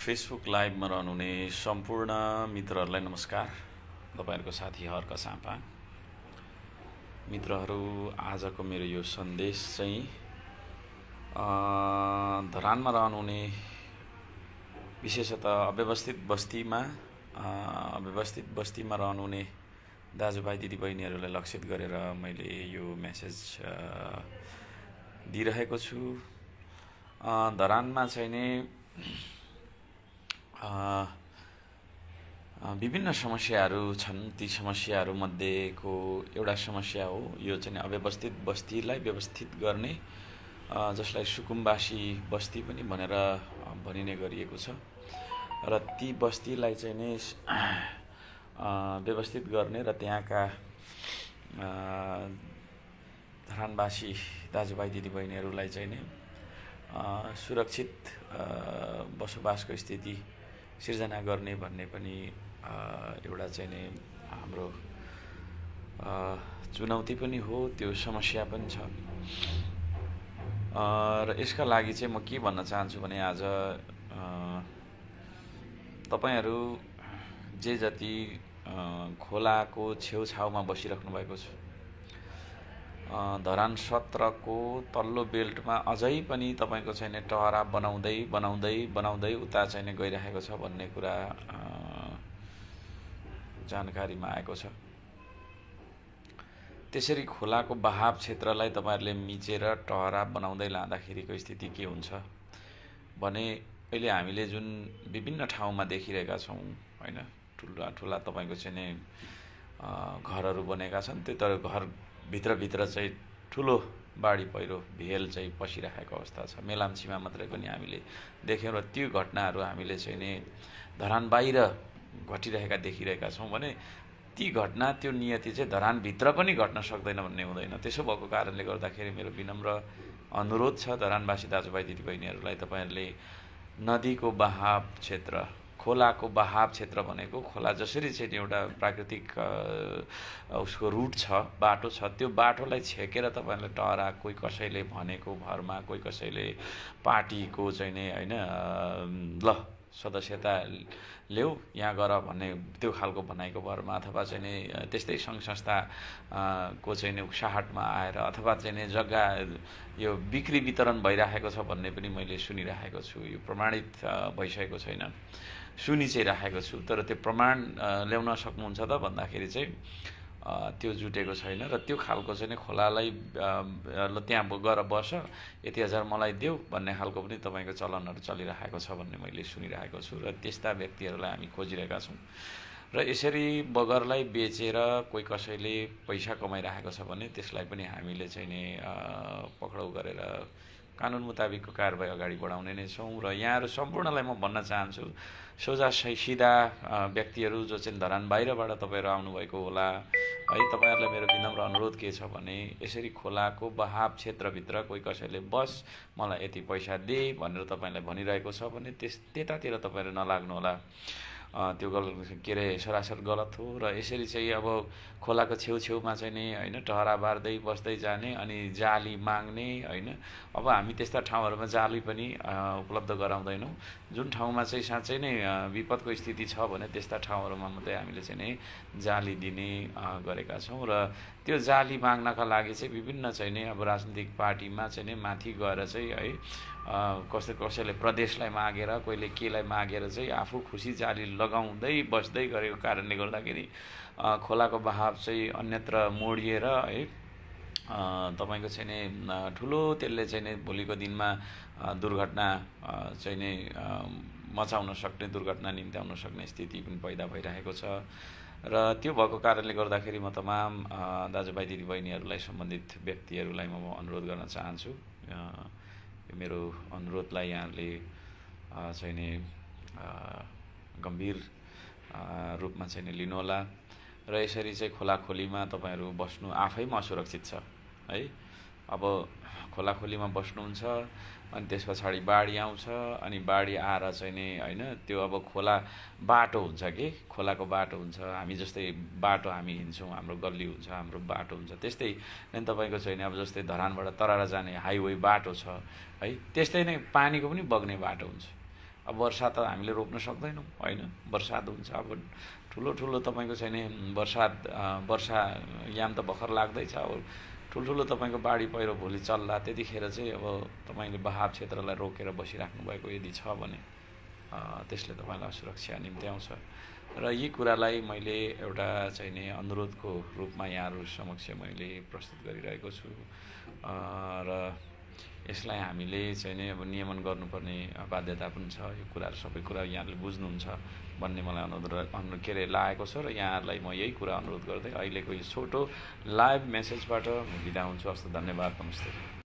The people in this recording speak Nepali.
फेसबुक लाइभमा रहनुहुने सम्पूर्ण मित्रहरूलाई नमस्कार तपाईँहरूको साथी हर्क सापा मित्रहरू आजको मेरो यो सन्देश चाहिँ धरानमा रहनुहुने विशेषतः अव्यवस्थित बस्तीमा अव्यवस्थित बस्तीमा रहनुहुने दाजुभाइ दिदीबहिनीहरूलाई लक्षित गरेर मैले यो मेसेज दिइरहेको छु धरानमा चाहिँ नै विभिन्न समस्याहरू छन् ती समस्याहरूमध्येको एउटा समस्या हो यो चाहिँ अव्यवस्थित बस्तीलाई व्यवस्थित गर्ने जसलाई सुकुम्बासी बस्ती पनि भनेर भनिने गरिएको छ र ती बस्तीलाई चाहिँ नि व्यवस्थित गर्ने र त्यहाँका धरानवासी दाजुभाइ दिदीबहिनीहरूलाई चाहिँ नै सुरक्षित बसोबासको स्थिति सिर्जना गर्ने भन्ने पनि एउटा चाहिँ नि हाम्रो चुनौती पनि हो त्यो समस्या पनि छ र यसका लागि चाहिँ म के भन्न चाहन्छु भने आज तपाईँहरू जे जति खोलाको छेउछाउमा बसिराख्नु भएको छ धरान सत्रको तल्लो बेल्टमा अझै पनि तपाईँको छैन टहरा बनाउँदै बनाउँदै बनाउँदै उता छैन गइरहेको छ भन्ने कुरा जानकारीमा आएको छ त्यसरी खोलाको बहाव क्षेत्रलाई तपाईँहरूले मिचेर टहरा बनाउँदै लाँदाखेरिको स्थिति के हुन्छ भने अहिले हामीले जुन विभिन्न ठाउँमा देखिरहेका छौँ होइन ठुला ठुला तपाईँको चाहिँ घरहरू बनेका छन् त्यो तर घर भित्रभित्र चाहिँ ठुलो बाढी पहिरो भेल चाहिँ पसिराखेको अवस्था छ मेलाम्चीमा मात्रै पनि हामीले देख्यौँ र त्यो घटनाहरू हामीले चाहिँ नि धरान बाहिर घटिरहेका देखिरहेका छौँ भने ती घटना त्यो नियति चाहिँ धरानभित्र पनि घट्न सक्दैन भन्ने हुँदैन त्यसो भएको कारणले गर्दाखेरि मेरो विनम्र अनुरोध छ धरानवासी दाजुभाइ दिदीबहिनीहरूलाई तपाईँहरूले नदीको बहाव क्षेत्र खोलाको बहाव क्षेत्र भनेको खोला जसरी चाहिँ एउटा प्राकृतिक उसको रुट छ बाटो छ त्यो बाटोलाई छेकेर तपाईँहरूले टहरा कोही कसैले भनेको भरमा कोही कसैले पार्टीको चाहिँ नै होइन ल सदस्यता ल्याऊ यहाँ गर भन्ने त्यो खालको भनाइको भरमा अथवा चाहिँ नि त्यस्तै सङ्घ संस्थाको चाहिँ नि उक्साहटमा आएर अथवा चाहिँ नि जग्गा यो बिक्री वितरण भइराखेको छ भन्ने पनि मैले सुनिराखेको छु यो प्रमाणित भइसकेको छैन सुनि चाहिँ राखेको छु तर त्यो प्रमाण ल्याउन सक्नुहुन्छ त भन्दाखेरि चाहिँ त्यो जुटेको छैन र त्यो खालको चाहिँ खोलालाई ल त्यहाँ गएर बस यति हजार मलाई देऊ भन्ने खालको पनि तपाईँको चलनहरू चलिरहेको छ भन्ने मैले सुनिरहेको छु र त्यस्ता व्यक्तिहरूलाई हामी खोजिरहेका छौँ र यसरी बगरलाई बेचेर कोही कसैले पैसा कमाइरहेको छ भने त्यसलाई पनि हामीले चाहिँ नि पक्राउ गरेर कानुन मुताबिकको कारवाही अगाडि बढाउने नै छौँ र यहाँहरू सम्पूर्णलाई म भन्न चाहन्छु सोझा सिधा व्यक्तिहरू जो चाहिँ धरान बाहिरबाट तपाईँहरू आउनुभएको होला है तपाईँहरूलाई मेरो विनम्र अनुरोध के छ भने यसरी खोलाको बहाव क्षेत्रभित्र कोही कसैले बस मलाई यति पैसा दिए भनेर तपाईँलाई भनिरहेको छ भने त्यस त्यतातिर तपाईँहरू नलाग्नुहोला त्यो गल के अरे सरासर गलत हो र यसरी चाहिँ अब खोलाको छेउछेउमा चाहिँ नि होइन टहरा बार्दै बस्दै जाने अनि जाली माग्ने होइन अब हामी त्यस्ता ठाउँहरूमा जाली पनि उपलब्ध गराउँदैनौँ जुन ठाउँमा चाहिँ साँच्चै नै विपदको स्थिति छ भने त्यस्ता ठाउँहरूमा मात्रै हामीले चाहिँ नै जाली दिने गरेका छौँ र त्यो जाली माग्नका लागि चाहिँ विभिन्न चाहिँ नि अब राजनीतिक पार्टीमा चाहिँ नि माथि गएर चाहिँ है कसै कसैले प्रदेशलाई मागेर कोहीले केलाई मागेर चाहिँ आफू खुसी जाली लगाउँदै बस्दै गरेको कारणले गर्दाखेरि खोलाको बहाव चाहिँ अन्यत्र मोडिएर है तपाईँको चाहिँ नि ठुलो त्यसले चाहिँ नि भोलिको दिनमा दुर्घटना चाहिँ नि मचाउन सक्ने दुर्घटना निम्त्याउन सक्ने स्थिति पनि पैदा भइरहेको छ र त्यो भएको कारणले गर्दाखेरि म तमाम दाजुभाइ दिदीबहिनीहरूलाई सम्बन्धित व्यक्तिहरूलाई म अनुरोध गर्न चाहन्छु यो मेरो अनुरोधलाई यहाँहरूले चाहिँ नि गम्भीर रूपमा चाहिँ नि लिनुहोला र यसरी चाहिँ खोलाखोलीमा तपाईँहरू बस्नु आफैमा असुरक्षित छ है अब खोलाखोलीमा बस्नुहुन्छ अनि त्यस पछाडि बाढी आउँछ अनि बाढी आएर चाहिँ नि होइन त्यो अब खोला बाटो हुन्छ कि खोलाको बाटो हुन्छ हामी जस्तै बाटो हामी हिँड्छौँ हाम्रो गल्ली हुन्छ हाम्रो बाटो हुन्छ त्यस्तै नै तपाईँको छैन अब जस्तै धरानबाट तराएर जाने हाइवे बाटो छ है त्यस्तै नै पानीको पनि बग्ने बाटो हुन्छ अब वर्षा त हामीले रोप्न सक्दैनौँ होइन वर्षात हुन्छ अब ठुलो ठुलो तपाईँको नि वर्षात वर्षा याम त भर्खर लाग्दैछ अब ठुल्ठुलो तपाईँको बाढी पहिरो भोलि चल्ला त्यतिखेर चाहिँ अब तपाईँले बहाव क्षेत्रलाई रोकेर बसिराख्नु भएको यदि छ भने त्यसले तपाईँलाई सुरक्षा निम्ति आउँछ र यी कुरालाई मैले एउटा चाहिँ नि अनुरोधको रूपमा यहाँहरू समक्ष मैले प्रस्तुत गरिरहेको छु र यसलाई हामीले चाहिँ नै अब नियमन गर्नुपर्ने बाध्यता पनि छ यो कुराहरू सबै कुरा यहाँहरूले बुझ्नुहुन्छ भन्ने मलाई अनुरोध अनुरोध के अरे लागेको छ र यहाँहरूलाई म यही कुरा अनुरोध गर्दै अहिलेको यो छोटो लाइभ मेसेजबाट म बिदा हुन्छु हस्त धन्यवाद नमस्ते